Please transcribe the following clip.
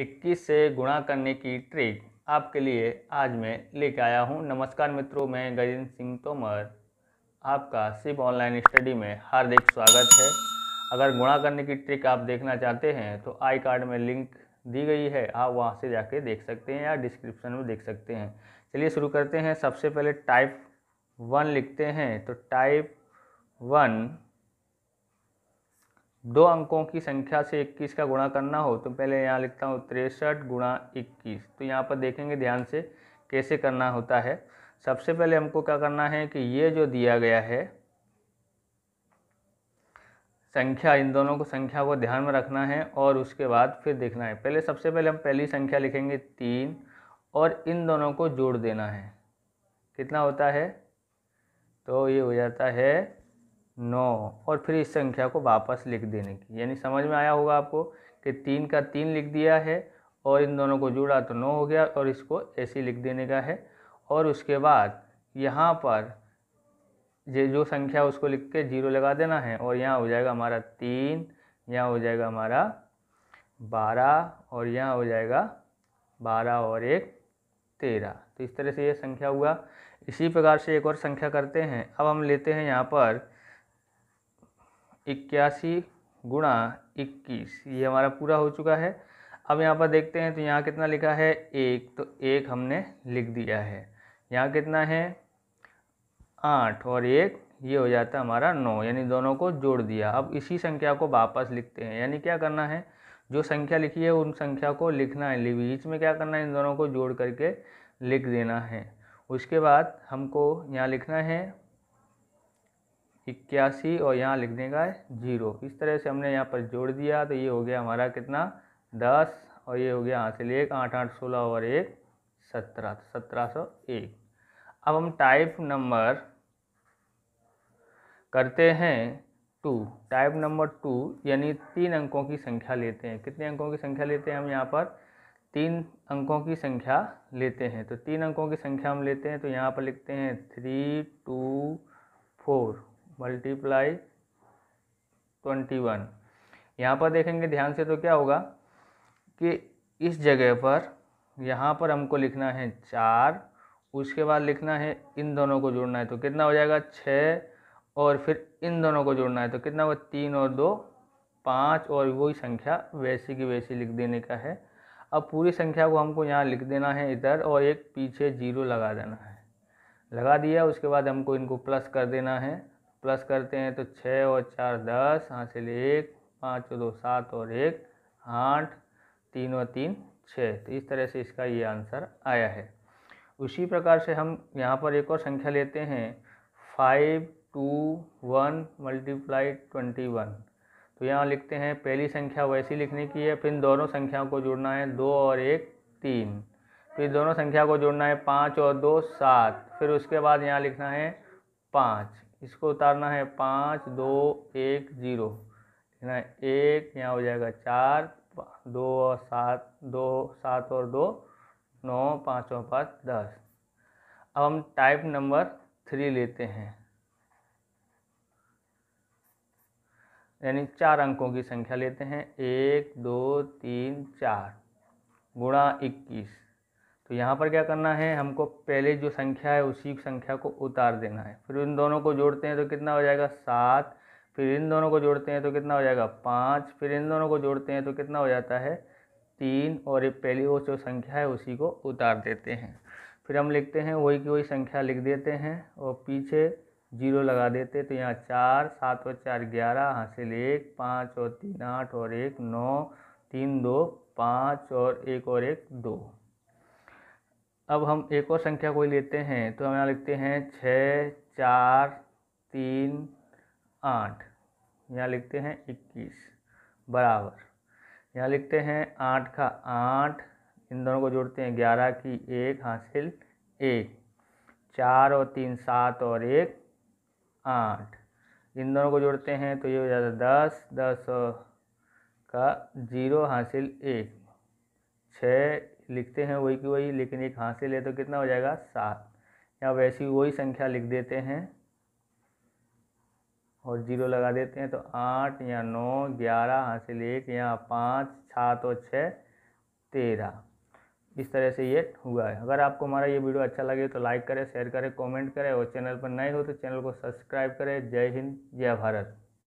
इक्कीस से गुणा करने की ट्रिक आपके लिए आज मैं लेके आया हूँ नमस्कार मित्रों मैं गजेंद्र सिंह तोमर आपका सिप ऑनलाइन स्टडी में हार्दिक स्वागत है अगर गुणा करने की ट्रिक आप देखना चाहते हैं तो आई कार्ड में लिंक दी गई है आप वहाँ से जाके देख सकते हैं या डिस्क्रिप्शन में देख सकते हैं चलिए शुरू करते हैं सबसे पहले टाइप वन लिखते हैं तो टाइप वन दो अंकों की संख्या से 21 का गुणा करना हो तो पहले यहाँ लिखता हूँ तिरसठ गुणा इक्कीस तो यहाँ पर देखेंगे ध्यान से कैसे करना होता है सबसे पहले हमको क्या करना है कि ये जो दिया गया है संख्या इन दोनों को संख्या को ध्यान में रखना है और उसके बाद फिर देखना है पहले सबसे पहले हम पहली संख्या लिखेंगे तीन और इन दोनों को जोड़ देना है कितना होता है तो ये हो जाता है नौ और फिर इस संख्या को वापस लिख देने की यानी समझ में आया होगा आपको कि तीन का तीन लिख दिया है और इन दोनों को जोड़ा तो नौ हो गया और इसको ऐसे लिख देने का है और उसके बाद यहाँ पर ये जो संख्या उसको लिख के जीरो लगा देना है और यहाँ हो जाएगा हमारा तीन यहाँ हो जाएगा हमारा बारह और यहाँ हो जाएगा बारह और एक तेरह तो इस तरह से ये संख्या हुआ इसी प्रकार से एक और संख्या करते हैं अब हम लेते हैं यहाँ पर इक्यासी गुणा इक्कीस ये हमारा पूरा हो चुका है अब यहाँ पर देखते हैं तो यहाँ कितना लिखा है एक तो एक हमने लिख दिया है यहाँ कितना है आठ और एक ये हो जाता है हमारा नौ यानी दोनों को जोड़ दिया अब इसी संख्या को वापस लिखते हैं यानी क्या करना है जो संख्या लिखी है उन संख्या को लिखना है बीच में क्या करना है इन दोनों को जोड़ करके लिख देना है उसके बाद हमको यहाँ लिखना है इक्यासी और यहाँ लिख देगा जीरो इस तरह से हमने यहाँ पर जोड़ दिया तो ये हो गया हमारा कितना दस और ये हो गया यहाँ से ले एक आठ आठ सोलह और एक सत्रह तो सत्रह सौ एक अब हम टाइप नंबर करते हैं टू टाइप नंबर टू यानी तीन अंकों की संख्या लेते हैं कितने अंकों की संख्या लेते हैं हम यहाँ पर तीन अंकों की संख्या लेते हैं तो तीन अंकों की संख्या हम लेते हैं तो यहाँ पर लिखते हैं three two four multiply twenty one यहाँ पर देखेंगे ध्यान से तो क्या होगा कि इस जगह पर यहाँ पर हमको लिखना है चार उसके बाद लिखना है इन दोनों को जोड़ना है तो कितना हो जाएगा छः और फिर इन दोनों को जोड़ना है तो कितना होगा तीन और दो पाँच और वही संख्या वैसी की वैसी लिख देने का है अब पूरी संख्या को हमको यहाँ लिख देना है इधर और एक पीछे जीरो लगा देना है लगा दिया उसके बाद हमको इनको प्लस कर देना है प्लस करते हैं तो छः और चार दस हासिल एक पाँच और दो सात और एक आठ तीन और तीन छः तो इस तरह से इसका ये आंसर आया है उसी प्रकार से हम यहाँ पर एक और संख्या लेते हैं five two one multiply twenty one तो यहाँ लिखते हैं पहली संख्या वैसी लिखने की है फिर दोनों संख्याओं को जोड़ना है दो और एक तीन फिर दोनों संख्या को जोड़ना है पाँच और दो सात फिर उसके बाद यहाँ लिखना है पाँच इसको उतारना है पाँच दो एक जीरो ठीक है एक यहाँ हो जाएगा चार दो और सात दो सात और दो नौ पाँच और पाँच दस अब हम टाइप नंबर थ्री लेते हैं यानी चार अंकों की संख्या लेते हैं एक दो तीन चार गुणा इक्कीस तो यहाँ पर क्या करना है हमको पहले जो संख्या है उसी संख्या को उतार देना है फिर इन दोनों को जोड़ते हैं तो कितना हो जाएगा सात फिर इन दोनों को जोड़ते हैं तो कितना हो जाएगा पाँच फिर इन दोनों को जोड़ते हैं तो कितना हो जाता है तीन और ये पहली वो जो संख्या है उसी को उतार देते हैं फिर हम लिखते हैं वही की वही संख्या लिख देते हैं और पीछे जीरो लगा देते तो यहाँ चार सात और चार ग्यारह हासिल एक पाँच और तीन आठ और एक नौ तीन दो पाँच और एक और एक दो अब हम एक और संख्या कोई लेते हैं तो हम यहाँ लिखते हैं छः चार तीन आठ यहाँ लिखते हैं इक्कीस बराबर यहाँ लिखते हैं आठ का आठ इन दोनों को जोड़ते हैं ग्यारह की एक हासिल एक चार और तीन सात और एक आठ इन दोनों को जोड़ते हैं तो ये हो जाता है दस दस और का जीरो हासिल एक छः लिखते हैं वही की वही लेकिन एक हाथ से ले तो कितना हो जाएगा सात या वैसी वही संख्या लिख देते हैं और जीरो लगा देते हैं तो आठ या नौ ग्यारह हासिल एक या पाँच सात और छः तेरह इस तरह से ये हुआ है अगर आपको हमारा ये वीडियो अच्छा लगे तो लाइक करें शेयर करें कमेंट करें और चैनल पर नए हो तो चैनल को सब्सक्राइब करें जय हिंद जय भारत